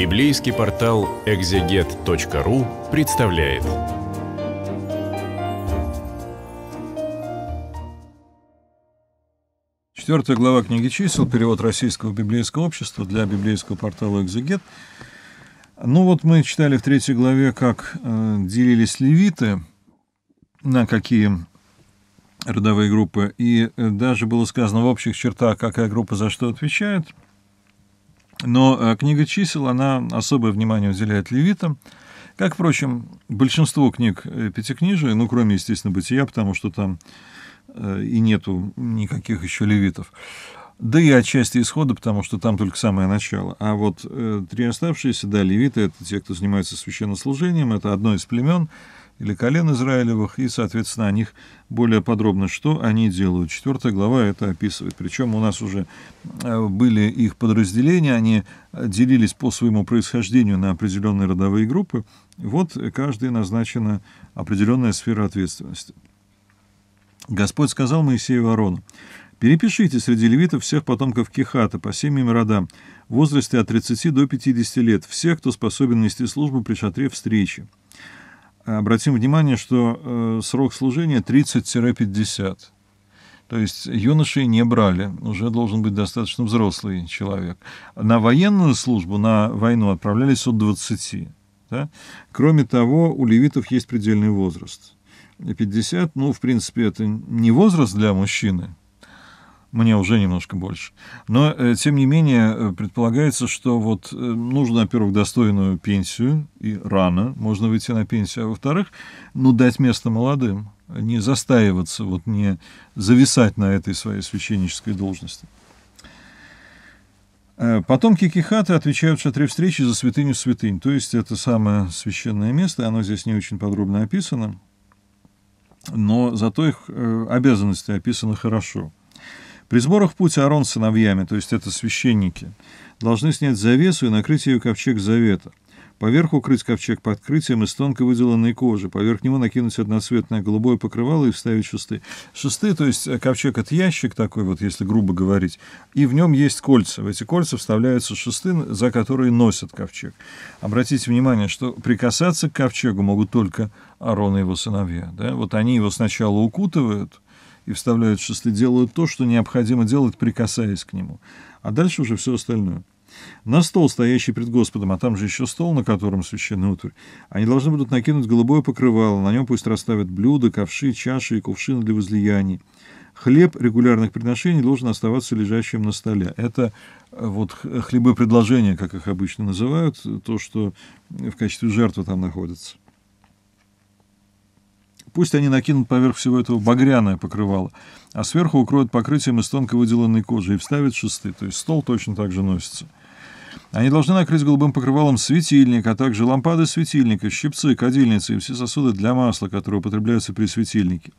Библейский портал экзегет.ру представляет. Четвертая глава книги чисел, перевод Российского библейского общества для библейского портала «Экзегет». Ну вот мы читали в третьей главе, как э, делились левиты, на какие родовые группы, и э, даже было сказано в общих чертах, какая группа за что отвечает – но э, книга чисел, она особое внимание уделяет левитам, как, впрочем, большинство книг э, Пятикнижия, ну, кроме, естественно, «Бытия», потому что там э, и нету никаких еще левитов. Да и отчасти исхода, потому что там только самое начало. А вот э, три оставшиеся, да, левиты, это те, кто занимается священнослужением, это одно из племен, или колен Израилевых, и, соответственно, о них более подробно, что они делают. Четвертая глава это описывает. Причем у нас уже э, были их подразделения, они делились по своему происхождению на определенные родовые группы. Вот каждой назначена определенная сфера ответственности. Господь сказал Моисею Арону, Перепишите среди левитов всех потомков Кихата по семьям и родам, в возрасте от 30 до 50 лет, всех, кто способен нести службу при шатре встречи обратим внимание, что э, срок служения 30-50. То есть юношей не брали, уже должен быть достаточно взрослый человек. На военную службу, на войну отправлялись от 20. Да? Кроме того, у левитов есть предельный возраст. 50, ну, в принципе, это не возраст для мужчины, мне уже немножко больше. Но, э, тем не менее, э, предполагается, что вот э, нужно, во-первых, достойную пенсию, и рано можно выйти на пенсию, а во-вторых, ну, дать место молодым, не застаиваться, вот не зависать на этой своей священнической должности. Потомки Кихаты отвечают в шатре встречи за святыню святынь, то есть это самое священное место, оно здесь не очень подробно описано, но зато их обязанности описаны хорошо – при сборах путь Аарон с сыновьями, то есть это священники, должны снять завесу и накрыть ее ковчег завета. Поверх укрыть ковчег подкрытием из тонко выделанной кожи, поверх него накинуть одноцветное голубое покрывало и вставить шесты. Шесты, то есть э, ковчег — это ящик такой, вот если грубо говорить, и в нем есть кольца. В эти кольца вставляются шесты, за которые носят ковчег. Обратите внимание, что прикасаться к ковчегу могут только Арон и его сыновья. Да? Вот они его сначала укутывают — и вставляют в шесты, делают то, что необходимо делать, прикасаясь к нему. А дальше уже все остальное. На стол, стоящий пред Господом, а там же еще стол, на котором священный утварь, они должны будут накинуть голубое покрывало, на нем пусть расставят блюда, ковши, чаши и кувшины для возлияний. Хлеб регулярных приношений должен оставаться лежащим на столе. Это э, вот хлебы предложения, как их обычно называют, то, что в качестве жертвы там находится. Пусть они накинут поверх всего этого багряное покрывало, а сверху укроют покрытием из тонко выделанной кожи и вставят шесты, то есть стол точно так же носится. Они должны накрыть голубым покрывалом светильник, а также лампады светильника, щипцы, кадильницы и все сосуды для масла, которые употребляются при светильнике.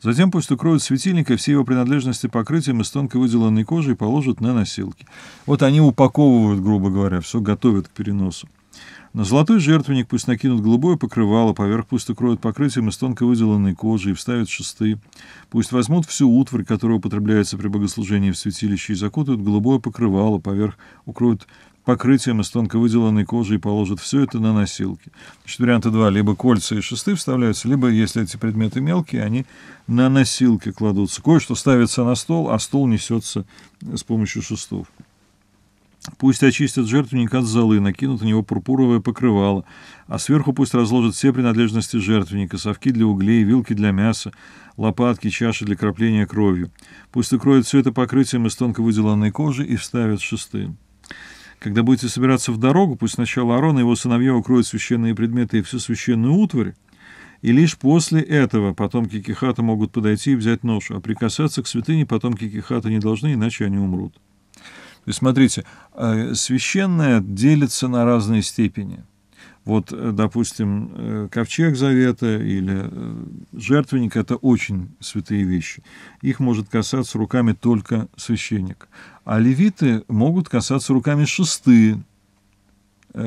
Затем пусть укроют светильник и все его принадлежности покрытием из тонко выделанной кожи и положат на носилки. Вот они упаковывают, грубо говоря, все готовят к переносу. На золотой жертвенник пусть накинут голубое покрывало, поверх пусть укроют покрытием из тонко выделанной кожи и вставят шесты. Пусть возьмут всю утварь, которая употребляется при богослужении в святилище, и закутают голубое покрывало, поверх укроют покрытием из тонко выделанной кожи и положат все это на носилки. Значит, варианта два. Либо кольца и шесты вставляются, либо, если эти предметы мелкие, они на носилки кладутся. Кое-что ставится на стол, а стол несется с помощью шестов. Пусть очистят жертвенник от золы, накинут на него пурпуровое покрывало, а сверху пусть разложат все принадлежности жертвенника, совки для углей, вилки для мяса, лопатки, чаши для крапления кровью. Пусть укроют все это покрытием из тонко выделанной кожи и вставят шесты. Когда будете собираться в дорогу, пусть сначала Аарон и его сыновья укроют священные предметы и всю священную утварь, и лишь после этого потомки Кихата могут подойти и взять нож, а прикасаться к святыне потомки Кихата не должны, иначе они умрут. То есть, смотрите, э, священное делится на разные степени. Вот, э, допустим, э, ковчег завета или жертвенник – это очень святые вещи. Их может касаться руками только священник. А левиты могут касаться руками шестые,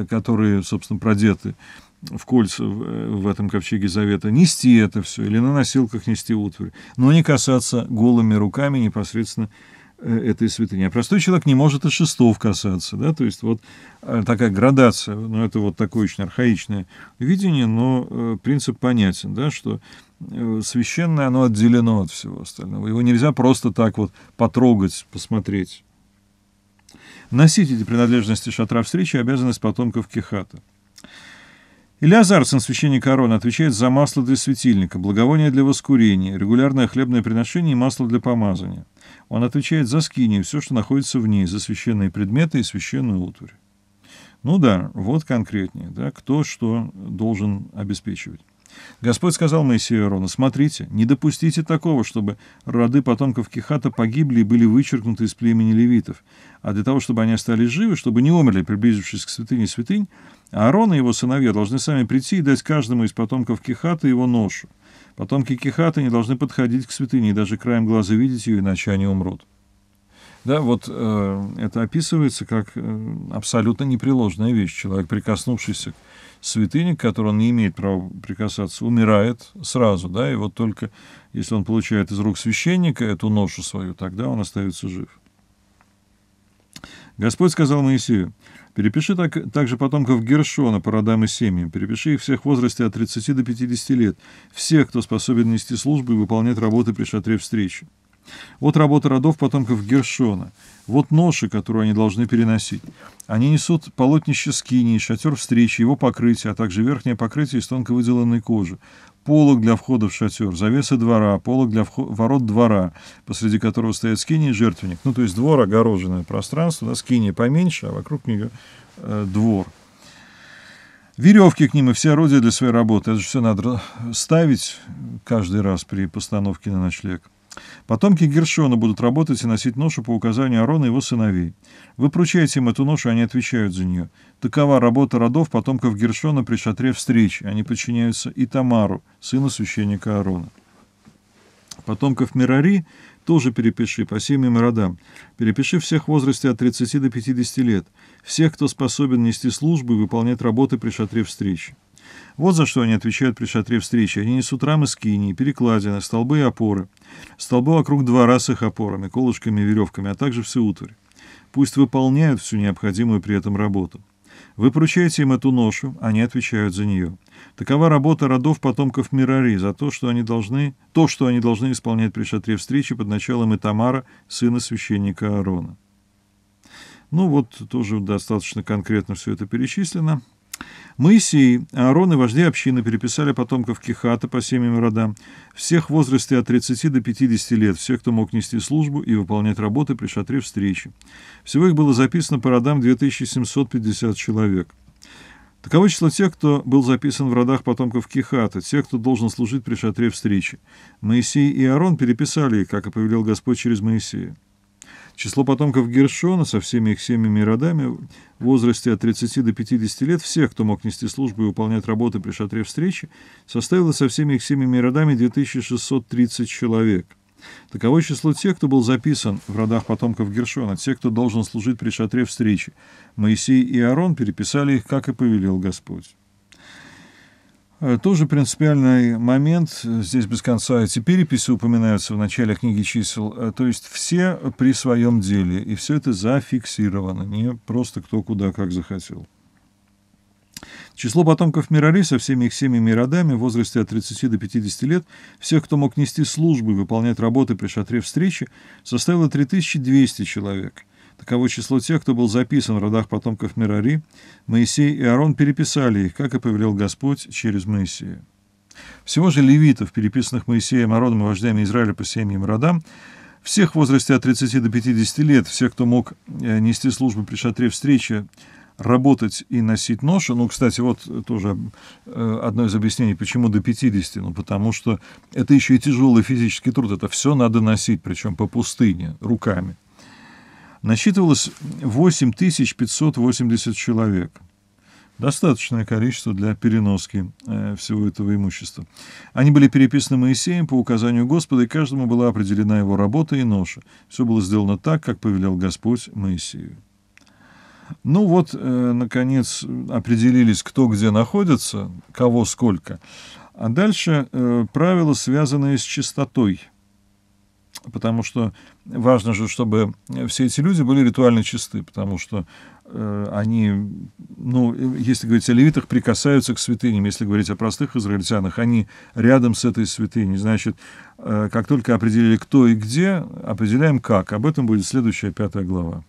которые, собственно, продеты в кольца в этом ковчеге завета, нести это все или на носилках нести утварь, но не касаться голыми руками непосредственно Э, этой святыни. А простой человек не может и шестов касаться, да, то есть вот э, такая градация, ну, это вот такое очень архаичное видение, но э, принцип понятен, да, что священное, оно отделено от всего остального, его нельзя просто так вот потрогать, посмотреть. Носить эти принадлежности шатра встречи – обязанность потомков Кихата. Илиазар сын священника Арона, отвечает за масло для светильника, благовоние для воскурения, регулярное хлебное приношение и масло для помазания. Он отвечает за скинию, все, что находится в ней, за священные предметы и священную утварь. Ну да, вот конкретнее, да, кто что должен обеспечивать. Господь сказал Моисею Аарону, смотрите, не допустите такого, чтобы роды потомков Кихата погибли и были вычеркнуты из племени левитов. А для того, чтобы они остались живы, чтобы не умерли, приблизившись к святыне святынь, Аарон и его сыновья должны сами прийти и дать каждому из потомков Кихата его ношу. Потомки Кихата не должны подходить к святыне и даже краем глаза видеть ее, иначе они умрут. Да, вот э, это описывается как э, абсолютно непреложная вещь. Человек, прикоснувшийся к святыне, к которой он не имеет права прикасаться, умирает сразу, да, и вот только если он получает из рук священника эту ношу свою, тогда он остается жив. Господь сказал Моисею, перепиши так, также потомков Гершона по родам и семьям, перепиши их всех в возрасте от 30 до 50 лет, всех, кто способен нести службу и выполнять работы при шатре встречи. Вот работа родов потомков Гершона. Вот ноши, которую они должны переносить. Они несут полотнище скинии, шатер встречи, его покрытие, а также верхнее покрытие из тонко выделанной кожи, полог для входа в шатер, завесы двора, полог для вход... ворот двора, посреди которого стоят скинии и жертвенник. Ну, то есть двор, огороженное пространство, да, скиния поменьше, а вокруг нее э, двор. Веревки к ним и все орудия для своей работы. Это же все надо ставить каждый раз при постановке на ночлег. Потомки Гершона будут работать и носить ношу по указанию Арона и его сыновей. Вы поручаете им эту ношу, они отвечают за нее. Такова работа родов потомков Гершона при шатре встреч. Они подчиняются и Тамару, сыну священника Арона. Потомков Мирари тоже перепиши по семьям и родам. Перепиши всех в возрасте от 30 до 50 лет. Всех, кто способен нести службы, и выполнять работы при шатре встречи. Вот за что они отвечают при шатре встречи. Они несут рамы скинии, перекладины, столбы и опоры. Столбы вокруг двора с их опорами, колышками и веревками, а также всю утварь. Пусть выполняют всю необходимую при этом работу. Вы поручаете им эту ношу, они отвечают за нее. Такова работа родов потомков Мирари за то, что они должны, то, что они должны исполнять при шатре встречи под началом Итамара, сына священника Аарона. Ну вот, тоже достаточно конкретно все это перечислено. Моисей, Аарон и вожди общины переписали потомков Кихата по семьям родам, всех в возрасте от 30 до 50 лет, всех, кто мог нести службу и выполнять работы при шатре встречи. Всего их было записано по родам 2750 человек. Таково число тех, кто был записан в родах потомков Кихата, тех, кто должен служить при шатре встречи. Моисей и Аарон переписали их, как и повелел Господь через Моисея. Число потомков Гершона со всеми их семьями и родами в возрасте от 30 до 50 лет, всех, кто мог нести службу и выполнять работы при шатре встречи, составило со всеми их семьями и родами 2630 человек. Таково число тех, кто был записан в родах потомков Гершона, те, кто должен служить при шатре встречи. Моисей и Аарон переписали их, как и повелел Господь. Э, тоже принципиальный момент, э, здесь без конца эти переписи упоминаются в начале книги чисел, э, то есть все при своем деле, и все это зафиксировано, не просто кто куда как захотел. Число потомков Мирари со всеми их семьями и родами в возрасте от 30 до 50 лет, всех, кто мог нести службы и выполнять работы при шатре встречи, составило 3200 человек – Таково число тех, кто был записан в родах потомков Мирари, Моисей и Аарон переписали их, как и повелел Господь через Моисея. Всего же левитов, переписанных Моисеем, народом и вождями Израиля по семьям и родам, всех в возрасте от 30 до 50 лет, всех, кто мог э, нести службу при шатре встречи, работать и носить ношу. Ну, кстати, вот тоже э, одно из объяснений, почему до 50. Ну, потому что это еще и тяжелый физический труд. Это все надо носить, причем по пустыне, руками насчитывалось 8580 человек. Достаточное количество для переноски э, всего этого имущества. Они были переписаны Моисеем по указанию Господа, и каждому была определена его работа и ноша. Все было сделано так, как повелел Господь Моисею. Ну вот, э, наконец, определились, кто где находится, кого сколько. А дальше э, правила, связанные с чистотой – потому что важно же, чтобы все эти люди были ритуально чисты, потому что э, они, ну, если говорить о левитах, прикасаются к святыням, если говорить о простых израильтянах, они рядом с этой святыней. Значит, э, как только определили, кто и где, определяем как. Об этом будет следующая пятая глава.